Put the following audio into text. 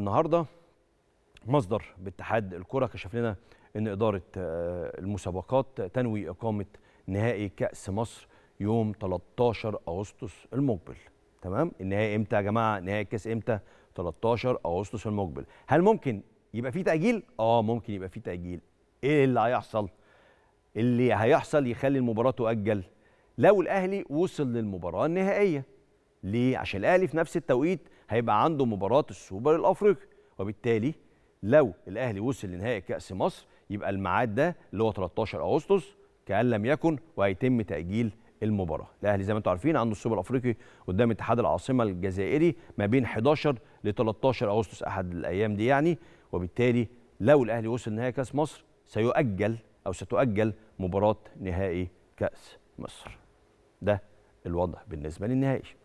النهارده مصدر باتحاد الكره كشف لنا ان اداره آه، المسابقات تنوي اقامه نهائي كاس مصر يوم 13 اغسطس المقبل تمام النهائي امتى يا جماعه نهائي كاس امتى 13 اغسطس المقبل هل ممكن يبقى في تاجيل اه ممكن يبقى في تاجيل ايه اللي هيحصل اللي هيحصل يخلي المباراه تؤجل لو الاهلي وصل للمباراه النهائيه ليه؟ عشان الاهلي في نفس التوقيت هيبقى عنده مباراه السوبر الافريقي وبالتالي لو الاهلي وصل لنهائي كاس مصر يبقى الميعاد ده اللي هو 13 اغسطس كان لم يكن وهيتم تاجيل المباراه الاهلي زي ما انتم عارفين عنده السوبر الافريقي قدام اتحاد العاصمه الجزائري ما بين 11 ل 13 اغسطس احد الايام دي يعني وبالتالي لو الاهلي وصل نهائي كاس مصر سيؤجل او ستؤجل مباراه نهائي كاس مصر ده الوضع بالنسبه للنهائي